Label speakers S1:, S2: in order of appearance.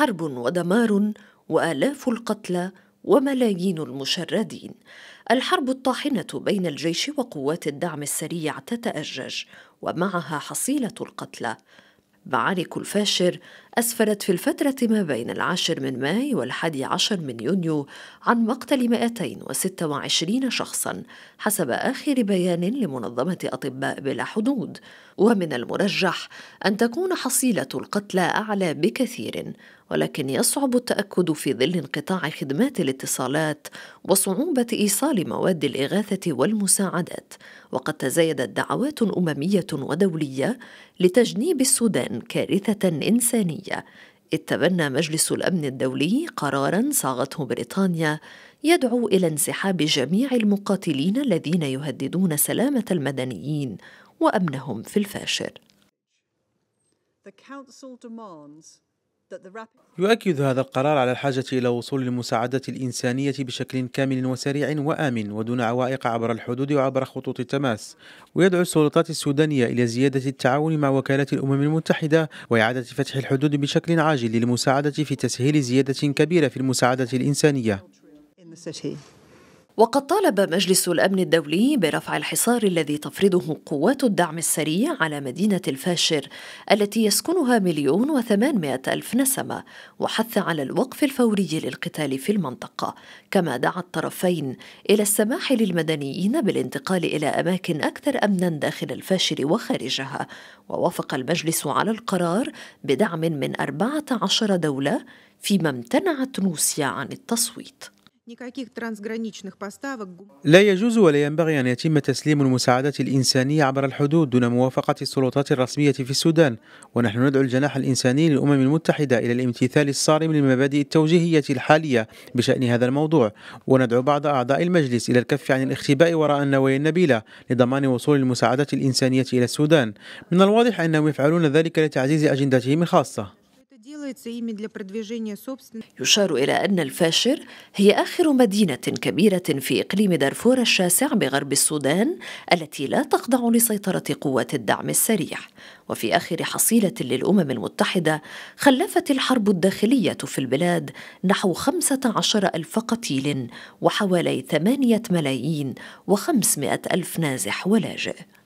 S1: حرب ودمار والاف القتلى وملايين المشردين الحرب الطاحنه بين الجيش وقوات الدعم السريع تتاجج ومعها حصيله القتلى معارك الفاشر أسفرت في الفترة ما بين العاشر من ماي والحادي عشر من يونيو عن مقتل 226 شخصا حسب آخر بيان لمنظمة أطباء بلا حدود ومن المرجح أن تكون حصيلة القتلى أعلى بكثير ولكن يصعب التأكد في ظل انقطاع خدمات الاتصالات وصعوبة إيصال مواد الإغاثة والمساعدات وقد تزايدت دعوات أممية ودولية لتجنيب السودان كارثة إنسانية الأمنية إذ تبنى مجلس الأمن الدولي قرارا صاغته بريطانيا يدعو إلى انسحاب جميع المقاتلين الذين يهددون سلامة المدنيين وأمنهم في الفاشر.
S2: يؤكد هذا القرار على الحاجة إلى وصول المساعدة الإنسانية بشكل كامل وسريع وآمن ودون عوائق عبر الحدود وعبر خطوط التماس ويدعو السلطات السودانية إلى زيادة التعاون مع وكالات الأمم المتحدة وإعادة فتح الحدود بشكل عاجل للمساعدة في تسهيل زيادة كبيرة في المساعدة الإنسانية
S1: وقد طالب مجلس الأمن الدولي برفع الحصار الذي تفرضه قوات الدعم السريع على مدينة الفاشر التي يسكنها مليون وثمانمائة ألف نسمة وحث على الوقف الفوري للقتال في المنطقة كما دعا الطرفين إلى السماح للمدنيين بالانتقال إلى أماكن أكثر أمنا داخل الفاشر وخارجها ووافق المجلس على القرار بدعم من 14 دولة فيما امتنعت روسيا عن التصويت
S2: لا يجوز ولا ينبغي أن يتم تسليم المساعدات الإنسانية عبر الحدود دون موافقة السلطات الرسمية في السودان ونحن ندعو الجناح الإنساني للأمم المتحدة إلى الامتثال الصارم للمبادئ التوجيهية الحالية بشأن هذا الموضوع وندعو بعض أعضاء المجلس إلى الكف عن الاختباء وراء النوايا النبيلة لضمان وصول المساعدات الإنسانية إلى السودان من الواضح أنهم يفعلون ذلك لتعزيز أجندتهم الخاصة
S1: يشار إلى أن الفاشر هي آخر مدينة كبيرة في إقليم دارفور الشاسع بغرب السودان التي لا تخضع لسيطرة قوات الدعم السريع وفي آخر حصيلة للأمم المتحدة خلفت الحرب الداخلية في البلاد نحو 15 ألف قتيل وحوالي 8 ملايين و500 ألف نازح ولاجئ